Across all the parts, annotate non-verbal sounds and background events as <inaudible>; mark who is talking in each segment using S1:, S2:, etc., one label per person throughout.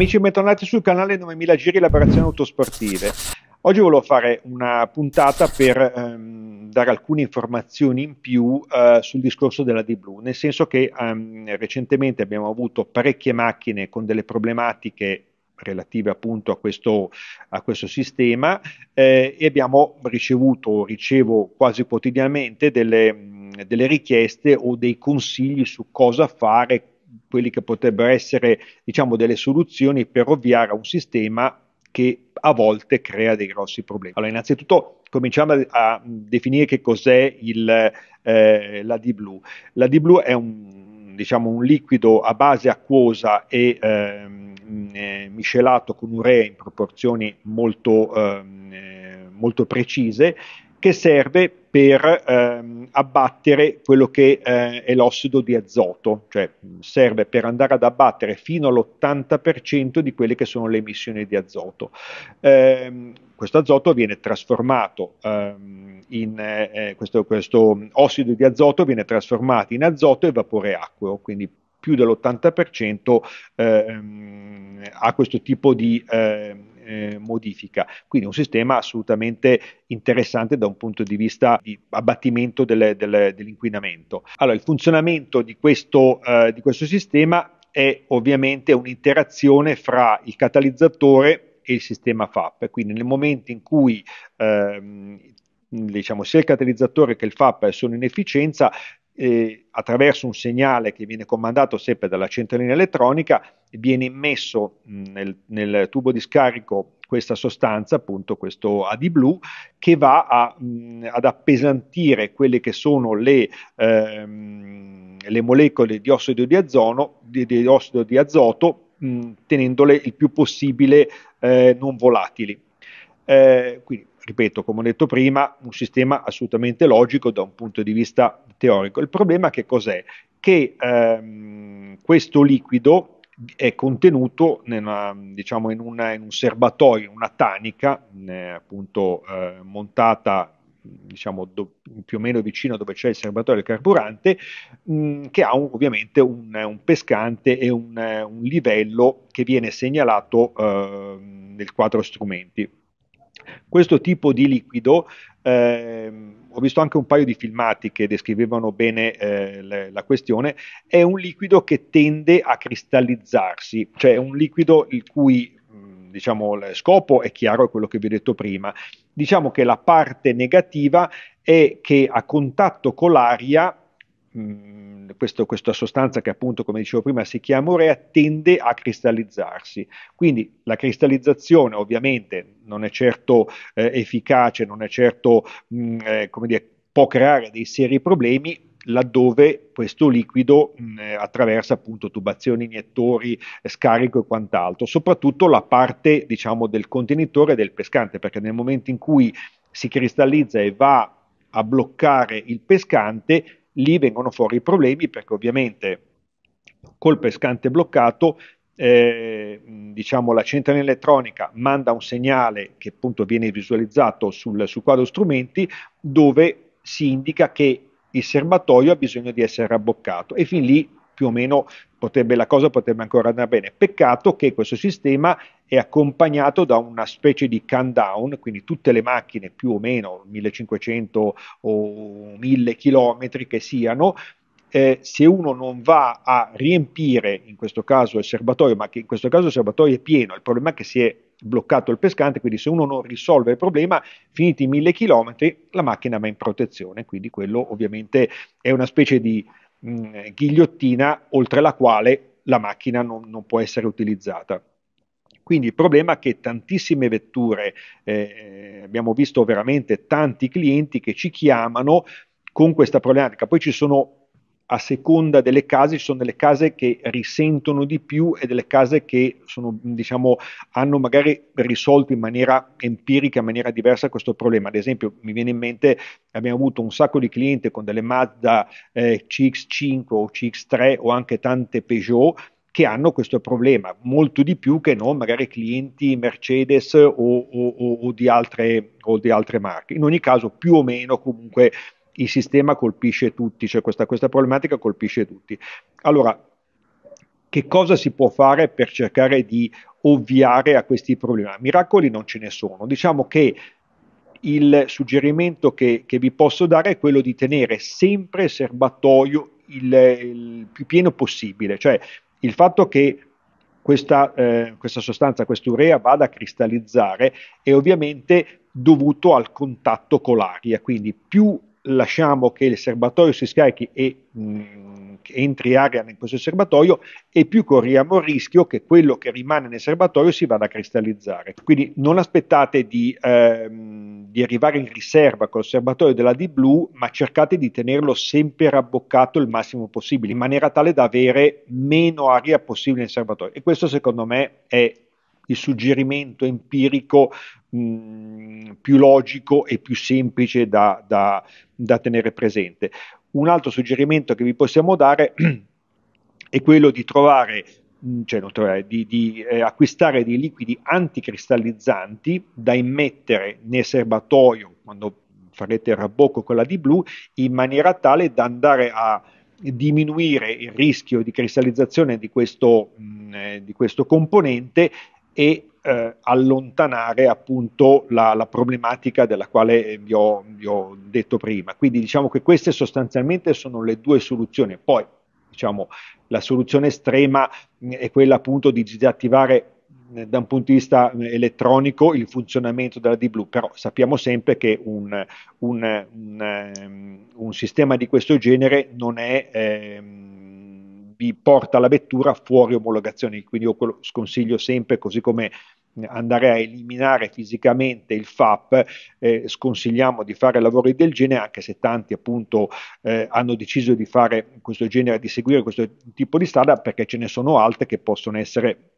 S1: Amici bentornati sul canale 9000 Giri Liberazione Autosportive. Oggi volevo fare una puntata per ehm, dare alcune informazioni in più eh, sul discorso della D-Blue, nel senso che ehm, recentemente abbiamo avuto parecchie macchine con delle problematiche relative appunto a questo, a questo sistema eh, e abbiamo ricevuto, ricevo quasi quotidianamente delle, delle richieste o dei consigli su cosa fare, quelli che potrebbero essere diciamo, delle soluzioni per ovviare a un sistema che a volte crea dei grossi problemi. Allora, innanzitutto cominciamo a, a definire che cos'è il, eh, la D Blue. La D Blue è un, diciamo, un liquido a base acquosa e ehm, eh, miscelato con urea in proporzioni molto, ehm, eh, molto precise che serve per ehm, abbattere quello che eh, è l'ossido di azoto, cioè mm, serve per andare ad abbattere fino all'80% di quelle che sono le emissioni di azoto. Eh, questo azoto viene trasformato ehm, in eh, eh, questo, questo ossido di azoto viene trasformato in azoto e vapore acqueo, quindi più dell'80% ehm, ha questo tipo di ehm, eh, modifica. Quindi un sistema assolutamente interessante da un punto di vista di abbattimento delle, delle, dell'inquinamento. Allora, il funzionamento di questo, eh, di questo sistema è ovviamente un'interazione fra il catalizzatore e il sistema FAP, quindi nel momento in cui ehm, diciamo, sia il catalizzatore che il FAP sono in efficienza, eh, attraverso un segnale che viene comandato sempre dalla centralina elettronica, viene immesso nel, nel tubo di scarico questa sostanza, appunto questo AD blu, che va a, mh, ad appesantire quelle che sono le, ehm, le molecole di ossido di, azono, di, di, ossido di azoto, mh, tenendole il più possibile eh, non volatili. Eh, quindi, ripeto, come ho detto prima, un sistema assolutamente logico da un punto di vista teorico. Il problema che cos'è? Che ehm, questo liquido è contenuto una, diciamo, in, una, in, un serbatoio, una tanica eh, appunto eh, montata diciamo do, più o meno vicino dove c'è il serbatoio del carburante, mh, mm, che ha un, ovviamente un, un, pescante e un, un, livello che viene segnalato eh, nel quadro strumenti. Questo tipo di liquido eh, ho visto anche un paio di filmati che descrivevano bene eh, le, la questione, è un liquido che tende a cristallizzarsi, cioè è un liquido il cui diciamo, scopo è chiaro, è quello che vi ho detto prima. Diciamo che la parte negativa è che a contatto con l'aria Mm, questo, questa sostanza che appunto come dicevo prima si chiama urea tende a cristallizzarsi quindi la cristallizzazione ovviamente non è certo eh, efficace non è certo mh, mm, eh, come dire può creare dei seri problemi laddove questo liquido mh, mm, eh, attraversa appunto tubazioni, iniettori, scarico e quant'altro, soprattutto la parte diciamo del contenitore del pescante, perché nel momento in cui si cristallizza e va a bloccare il pescante, lì vengono fuori i problemi perché ovviamente col pescante bloccato eh, diciamo la centrale elettronica manda un segnale che appunto viene visualizzato sul, sul quadro strumenti dove si indica che il serbatoio ha bisogno di essere abboccato e fin lì più o meno potrebbe, la cosa potrebbe ancora andare bene. Peccato che questo sistema è accompagnato da una specie di countdown, quindi tutte le macchine più o meno 1500 o 1000 chilometri che siano, eh, se uno non va a riempire in questo caso il serbatoio, ma che in questo caso il serbatoio è pieno, il problema è che si è bloccato il pescante, quindi se uno non risolve il problema, finiti 1000 chilometri, la macchina va in protezione, quindi quello ovviamente è una specie di mh, mm, ghigliottina oltre la quale la macchina non, non può essere utilizzata. Quindi il problema è che tantissime vetture, eh, eh abbiamo visto veramente tanti clienti che ci chiamano con questa problematica. Poi ci sono a seconda delle case ci sono delle case che risentono di più e delle case che sono, diciamo, hanno magari risolto in maniera empirica, in maniera diversa questo problema. Ad esempio mi viene in mente, abbiamo avuto un sacco di clienti con delle Mazda eh, CX5 o CX3 o anche tante Peugeot che hanno questo problema, molto di più che non magari clienti Mercedes o, o, o, di, altre, o di altre marche. In ogni caso più o meno comunque il sistema colpisce tutti, cioè questa, questa problematica colpisce tutti. Allora, che cosa si può fare per cercare di ovviare a questi problemi? Miracoli non ce ne sono, diciamo che il suggerimento che, che vi posso dare è quello di tenere sempre il serbatoio il, il più pieno possibile, cioè il fatto che questa, eh, questa sostanza, quest'urea vada a cristallizzare è ovviamente dovuto al contatto con l'aria, quindi più lasciamo che il serbatoio si scarichi e mh, mm, entri aria in questo serbatoio e più corriamo il rischio che quello che rimane nel serbatoio si vada a cristallizzare. Quindi non aspettate di, ehm, di arrivare in riserva col serbatoio della D Blue, ma cercate di tenerlo sempre rabboccato il massimo possibile, in maniera tale da avere meno aria possibile nel serbatoio. E questo secondo me è il suggerimento empirico più logico e più semplice da, da, da tenere presente. Un altro suggerimento che vi possiamo dare <clears throat> è quello di trovare cioè, trovare, di, di eh, acquistare dei liquidi anticristallizzanti da immettere nel serbatoio quando farete il rabocco con la di blu in maniera tale da andare a diminuire il rischio di cristallizzazione di questo, mh, eh, di questo componente e eh, allontanare appunto la, la, problematica della quale eh, vi ho, vi ho, detto prima. Quindi diciamo che queste sostanzialmente sono le due soluzioni. Poi diciamo la soluzione estrema mm, è quella appunto di disattivare eh, da un punto di vista eh, elettronico il funzionamento della D-Blue, però sappiamo sempre che un, un, un, ehm, un sistema di questo genere non è... Eh, vi porta la vettura fuori omologazione, quindi io sconsiglio sempre, così come andare a eliminare fisicamente il FAP, eh, sconsigliamo di fare lavori del genere, anche se tanti appunto eh, hanno deciso di fare questo genere, di seguire questo tipo di strada, perché ce ne sono altre che possono essere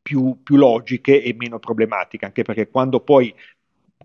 S1: più, più logiche e meno problematiche, anche perché quando poi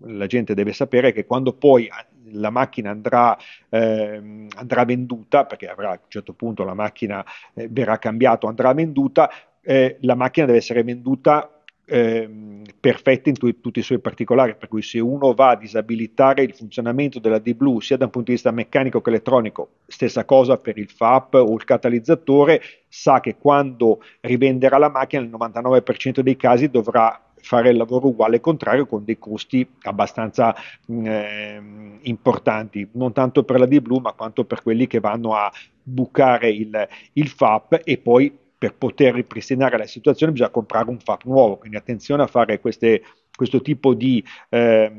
S1: la gente deve sapere che quando poi la macchina andrà, eh, andrà venduta, perché avrà, a un certo punto la macchina eh, verrà cambiata, andrà venduta, eh, la macchina deve essere venduta Ehm, perfette in tu- tutti i suoi particolari, per cui se uno va a disabilitare il funzionamento della D-Blue sia da un punto di vista meccanico che elettronico, stessa cosa per il FAP o il catalizzatore, sa che quando rivenderà la macchina nel 99% dei casi dovrà fare il lavoro uguale contrario con dei costi abbastanza mm, eh, importanti, non tanto per la di blu ma quanto per quelli che vanno a bucare il, il FAP e poi per poter ripristinare la situazione bisogna comprare un FAP nuovo, quindi attenzione a fare queste, questo tipo di, eh,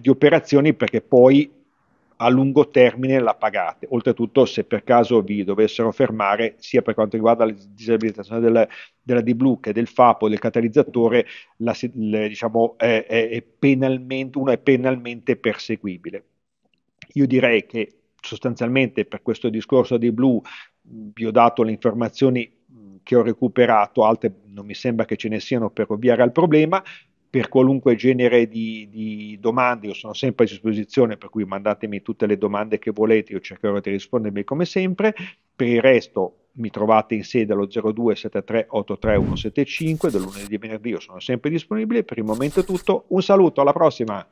S1: di operazioni perché poi a lungo termine la pagate. Oltretutto, se per caso vi dovessero fermare, sia per quanto riguarda la disabilitazione del, della d blue che del FAPO, del catalizzatore, la, le, diciamo, è, è uno è penalmente perseguibile. Io direi che sostanzialmente per questo discorso di blu vi ho dato le informazioni che ho recuperato, altre non mi sembra che ce ne siano per ovviare al problema per qualunque genere di, di, domande, io sono sempre a disposizione, per cui mandatemi tutte le domande che volete, io cercherò di rispondermi come sempre. Per il resto mi trovate in sede allo 0273831175, del lunedì e venerdì io sono sempre disponibile. Per il momento è tutto, un saluto, alla prossima!